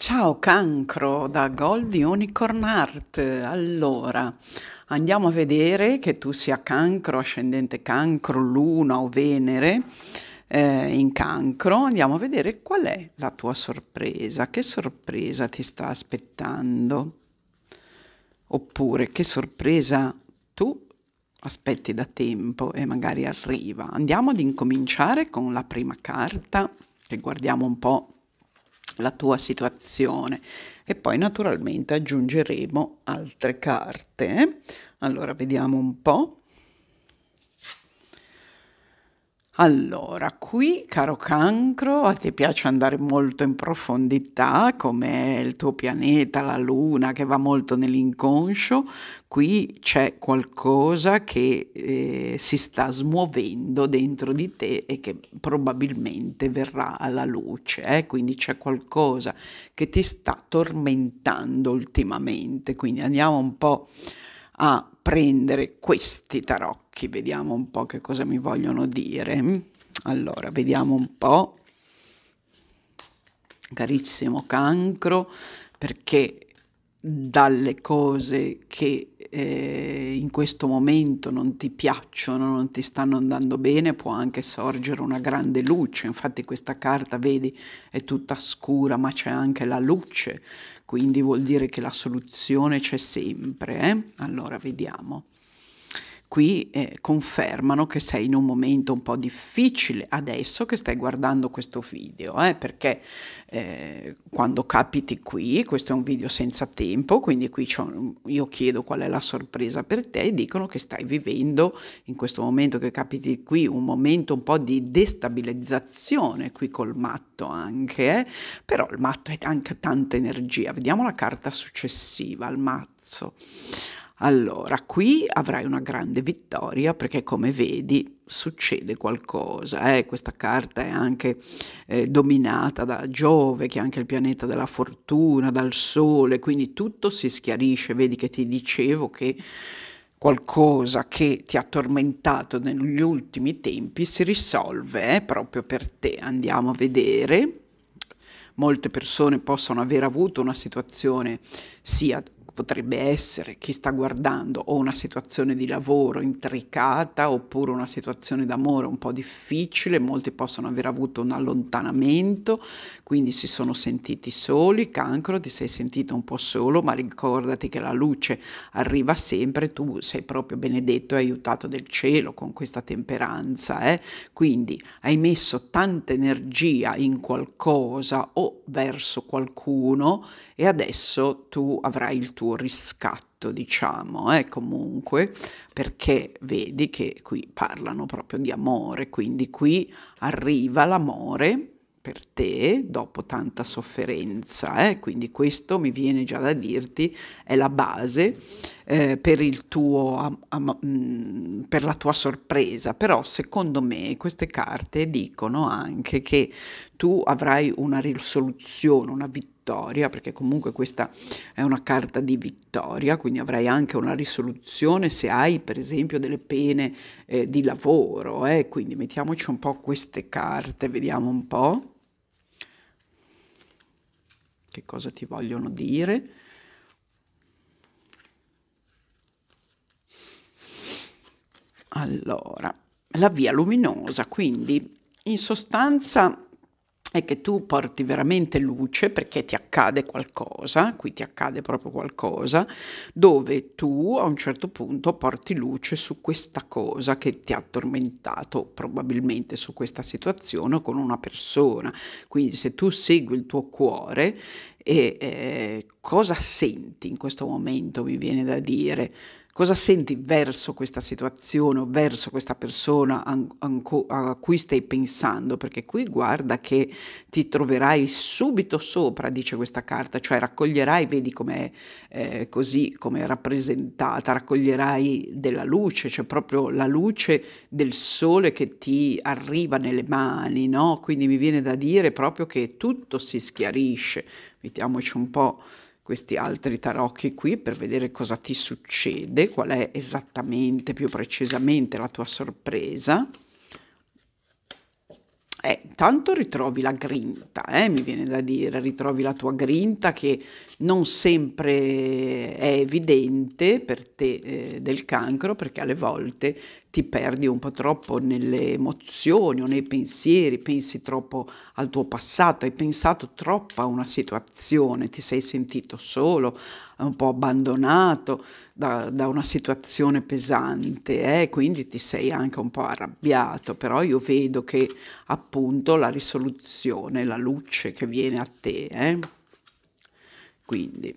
Ciao Cancro da Gold Unicorn Art. Allora, andiamo a vedere che tu sia Cancro, ascendente Cancro, Luna o Venere eh, in Cancro. Andiamo a vedere qual è la tua sorpresa, che sorpresa ti sta aspettando. Oppure che sorpresa tu aspetti da tempo e magari arriva. Andiamo ad incominciare con la prima carta che guardiamo un po' la tua situazione e poi naturalmente aggiungeremo altre carte. Allora vediamo un po'. Allora, qui, caro cancro, a te piace andare molto in profondità, come il tuo pianeta, la luna, che va molto nell'inconscio, qui c'è qualcosa che eh, si sta smuovendo dentro di te e che probabilmente verrà alla luce, eh? quindi c'è qualcosa che ti sta tormentando ultimamente, quindi andiamo un po' a prendere questi tarocchi. Vediamo un po' che cosa mi vogliono dire. Allora, vediamo un po'. Carissimo cancro, perché dalle cose che eh, in questo momento non ti piacciono, non ti stanno andando bene, può anche sorgere una grande luce. Infatti questa carta, vedi, è tutta scura, ma c'è anche la luce, quindi vuol dire che la soluzione c'è sempre. Eh? Allora, vediamo qui eh, confermano che sei in un momento un po' difficile adesso che stai guardando questo video, eh, perché eh, quando capiti qui, questo è un video senza tempo, quindi qui io chiedo qual è la sorpresa per te e dicono che stai vivendo in questo momento che capiti qui un momento un po' di destabilizzazione qui col matto anche, eh, però il matto è anche tanta energia. Vediamo la carta successiva al mazzo. Allora, qui avrai una grande vittoria perché come vedi succede qualcosa. Eh? Questa carta è anche eh, dominata da Giove, che è anche il pianeta della fortuna, dal Sole, quindi tutto si schiarisce. Vedi che ti dicevo che qualcosa che ti ha tormentato negli ultimi tempi si risolve eh? proprio per te. Andiamo a vedere molte persone possono aver avuto una situazione sia potrebbe essere chi sta guardando o una situazione di lavoro intricata oppure una situazione d'amore un po' difficile, molti possono aver avuto un allontanamento, quindi si sono sentiti soli, cancro, ti sei sentito un po' solo, ma ricordati che la luce arriva sempre, tu sei proprio benedetto e aiutato del cielo con questa temperanza, eh? quindi hai messo tanta energia in qualcosa o verso qualcuno e adesso tu avrai il tuo suo riscatto, diciamo, eh, comunque, perché vedi che qui parlano proprio di amore, quindi qui arriva l'amore per te dopo tanta sofferenza, eh, quindi questo mi viene già da dirti, è la base eh, per, tuo, am, am, mm, per la tua sorpresa, però secondo me queste carte dicono anche che tu avrai una risoluzione, una vittoria perché comunque questa è una carta di vittoria, quindi avrai anche una risoluzione se hai per esempio delle pene eh, di lavoro, eh? quindi mettiamoci un po' queste carte, vediamo un po' che cosa ti vogliono dire. Allora, la via luminosa, quindi in sostanza è che tu porti veramente luce perché ti accade qualcosa, qui ti accade proprio qualcosa, dove tu a un certo punto porti luce su questa cosa che ti ha tormentato, probabilmente su questa situazione o con una persona. Quindi se tu segui il tuo cuore e eh, cosa senti in questo momento, mi viene da dire, Cosa senti verso questa situazione o verso questa persona a cui stai pensando? Perché qui guarda che ti troverai subito sopra, dice questa carta, cioè raccoglierai, vedi com'è eh, così, come è rappresentata, raccoglierai della luce, cioè proprio la luce del sole che ti arriva nelle mani, no? Quindi mi viene da dire proprio che tutto si schiarisce. Mettiamoci un po' questi altri tarocchi qui per vedere cosa ti succede, qual è esattamente, più precisamente la tua sorpresa. Eh, intanto ritrovi la grinta, eh, mi viene da dire, ritrovi la tua grinta che non sempre è evidente per te eh, del cancro perché alle volte ti perdi un po' troppo nelle emozioni o nei pensieri, pensi troppo al tuo passato, hai pensato troppo a una situazione, ti sei sentito solo, un po' abbandonato da, da una situazione pesante, eh? quindi ti sei anche un po' arrabbiato, però io vedo che appunto la risoluzione, la luce che viene a te. Eh? Quindi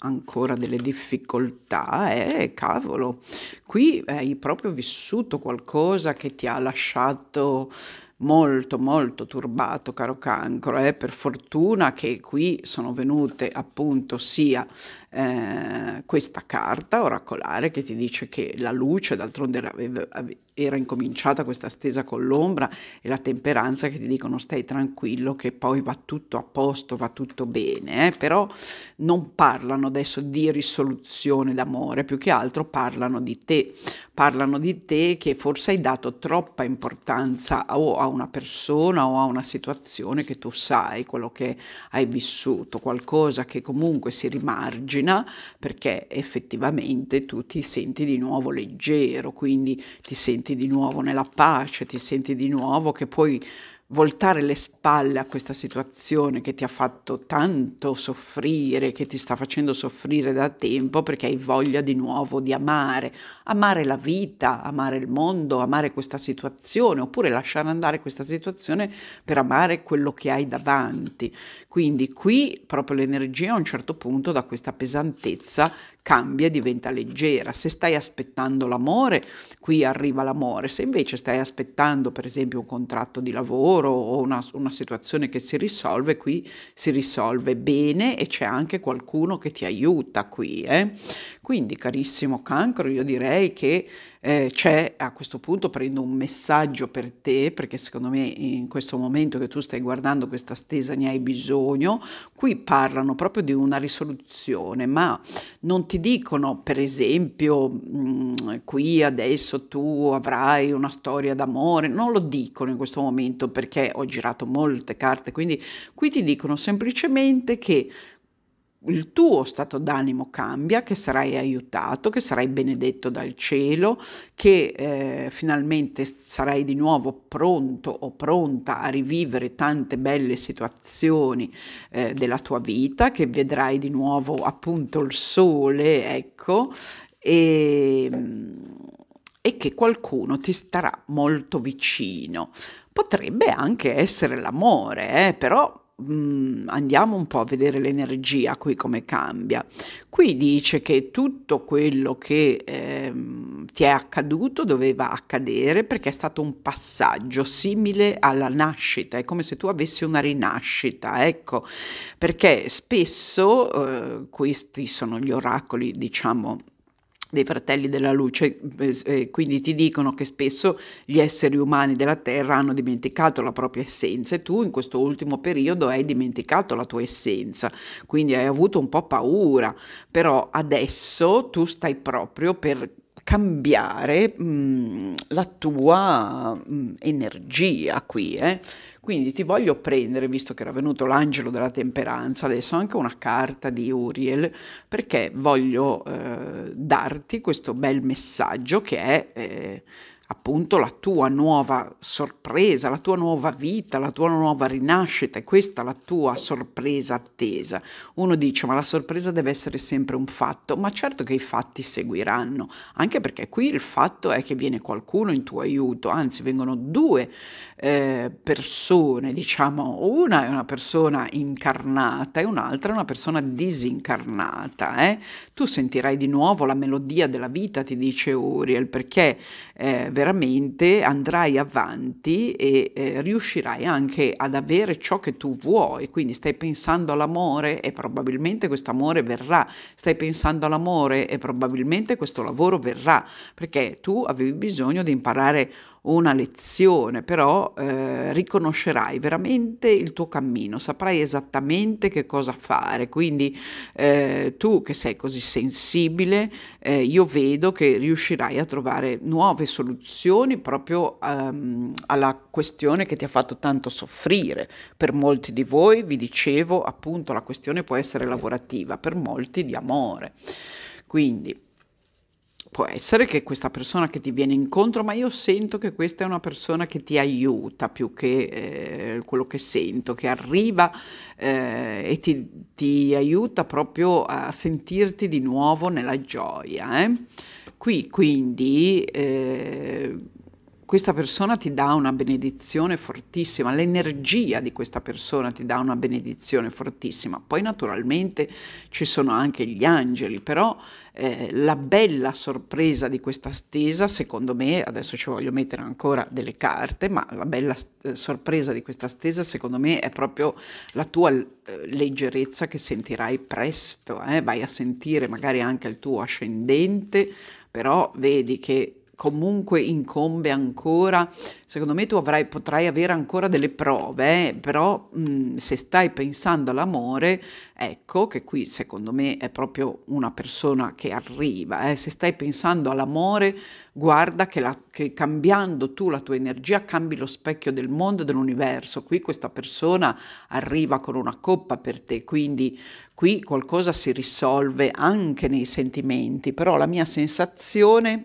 ancora delle difficoltà eh cavolo, qui hai proprio vissuto qualcosa che ti ha lasciato molto molto turbato, caro cancro, eh? per fortuna che qui sono venute appunto sia eh, questa carta oracolare che ti dice che la luce, d'altronde era, era incominciata questa stesa con l'ombra, e la temperanza che ti dicono stai tranquillo che poi va tutto a posto, va tutto bene, eh? però non parlano adesso di risoluzione d'amore, più che altro parlano di te parlano di te che forse hai dato troppa importanza o a una persona o a una situazione che tu sai, quello che hai vissuto, qualcosa che comunque si rimargina perché effettivamente tu ti senti di nuovo leggero, quindi ti senti di nuovo nella pace, ti senti di nuovo che puoi voltare le spalle a questa situazione che ti ha fatto tanto soffrire, che ti sta facendo soffrire da tempo perché hai voglia di nuovo di amare, amare la vita, amare il mondo, amare questa situazione, oppure lasciare andare questa situazione per amare quello che hai davanti. Quindi qui proprio l'energia a un certo punto da questa pesantezza cambia, diventa leggera. Se stai aspettando l'amore, qui arriva l'amore. Se invece stai aspettando per esempio un contratto di lavoro o una, una situazione che si risolve, qui si risolve bene e c'è anche qualcuno che ti aiuta qui. Eh? Quindi carissimo cancro, io direi che eh, c'è a questo punto prendo un messaggio per te perché secondo me in questo momento che tu stai guardando questa stesa ne hai bisogno, qui parlano proprio di una risoluzione, ma non ti dicono per esempio mh, mm, qui adesso tu avrai una storia d'amore, non lo dicono in questo momento perché ho girato molte carte, quindi qui ti dicono semplicemente che il tuo stato d'animo cambia, che sarai aiutato, che sarai benedetto dal cielo, che eh, finalmente sarai di nuovo pronto o pronta a rivivere tante belle situazioni eh, della tua vita, che vedrai di nuovo appunto il sole, ecco, e, e che qualcuno ti starà molto vicino. Potrebbe anche essere l'amore, eh, però mh, mm, andiamo un po' a vedere l'energia qui come cambia. Qui dice che tutto quello che eh, ti è accaduto doveva accadere perché è stato un passaggio simile alla nascita, è come se tu avessi una rinascita, ecco, perché spesso eh, questi sono gli oracoli, diciamo, dei fratelli della luce, eh, eh, quindi ti dicono che spesso gli esseri umani della Terra hanno dimenticato la propria essenza e tu in questo ultimo periodo hai dimenticato la tua essenza, quindi hai avuto un po' paura, però adesso tu stai proprio per cambiare mh, mm, la tua mh, mm, energia qui. Eh? Quindi ti voglio prendere, visto che era venuto l'angelo della temperanza, adesso anche una carta di Uriel, perché voglio eh, darti questo bel messaggio che è... Eh, appunto la tua nuova sorpresa, la tua nuova vita, la tua nuova rinascita, è questa la tua sorpresa attesa. Uno dice ma la sorpresa deve essere sempre un fatto, ma certo che i fatti seguiranno, anche perché qui il fatto è che viene qualcuno in tuo aiuto, anzi vengono due eh, persone, diciamo una è una persona incarnata e un'altra è una persona disincarnata. Eh? Tu sentirai di nuovo la melodia della vita, ti dice Uriel, perché... Eh, veramente andrai avanti e eh, riuscirai anche ad avere ciò che tu vuoi, quindi stai pensando all'amore e probabilmente questo amore verrà, stai pensando all'amore e probabilmente questo lavoro verrà, perché tu avevi bisogno di imparare una lezione, però eh, riconoscerai veramente il tuo cammino, saprai esattamente che cosa fare. Quindi eh, tu che sei così sensibile, eh, io vedo che riuscirai a trovare nuove soluzioni proprio um, alla questione che ti ha fatto tanto soffrire. Per molti di voi, vi dicevo, appunto la questione può essere lavorativa, per molti di amore. Quindi può essere che questa persona che ti viene incontro, ma io sento che questa è una persona che ti aiuta più che eh, quello che sento, che arriva eh, e ti, ti, aiuta proprio a sentirti di nuovo nella gioia. Eh? Qui quindi eh, questa persona ti dà una benedizione fortissima, l'energia di questa persona ti dà una benedizione fortissima. Poi naturalmente ci sono anche gli angeli, però eh, la bella sorpresa di questa stesa, secondo me, adesso ci voglio mettere ancora delle carte, ma la bella eh, sorpresa di questa stesa, secondo me, è proprio la tua eh, leggerezza che sentirai presto. Eh. Vai a sentire magari anche il tuo ascendente, però vedi che comunque incombe ancora, secondo me tu avrai, potrai avere ancora delle prove, eh? però mh, mm, se stai pensando all'amore, ecco che qui secondo me è proprio una persona che arriva, eh? se stai pensando all'amore guarda che, la, che, cambiando tu la tua energia cambi lo specchio del mondo e dell'universo, qui questa persona arriva con una coppa per te, quindi qui qualcosa si risolve anche nei sentimenti, però la mia sensazione è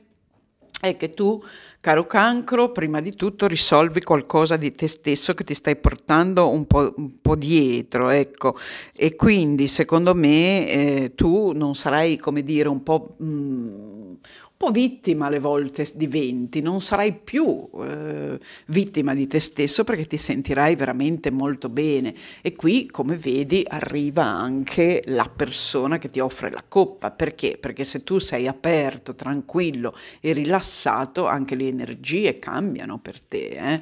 è che tu, caro cancro, prima di tutto risolvi qualcosa di te stesso che ti stai portando un po', un po dietro, ecco. E quindi, secondo me, eh, tu non sarai, come dire, un po'... Mh, mm, po' vittima alle volte diventi, non sarai più eh, vittima di te stesso perché ti sentirai veramente molto bene. E qui, come vedi, arriva anche la persona che ti offre la coppa. Perché? Perché se tu sei aperto, tranquillo e rilassato, anche le energie cambiano per te. Eh?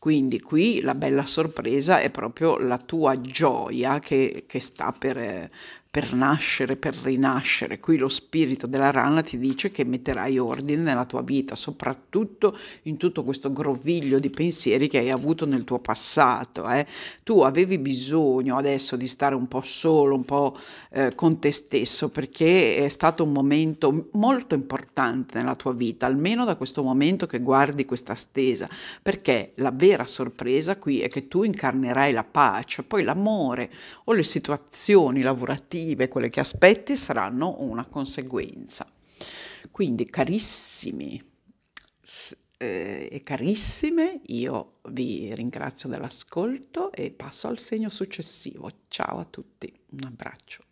Quindi qui la bella sorpresa è proprio la tua gioia che, che sta per, eh, per nascere, per rinascere. Qui lo spirito della rana ti dice che metterai ordine nella tua vita, soprattutto in tutto questo groviglio di pensieri che hai avuto nel tuo passato. Eh. Tu avevi bisogno adesso di stare un po' solo, un po' eh, con te stesso, perché è stato un momento molto importante nella tua vita, almeno da questo momento che guardi questa stesa, perché la vera sorpresa qui è che tu incarnerai la pace, poi l'amore o le situazioni lavorative negative, quelle che aspetti, saranno una conseguenza. Quindi, carissimi eh, e carissime, io vi ringrazio dell'ascolto e passo al segno successivo. Ciao a tutti, un abbraccio.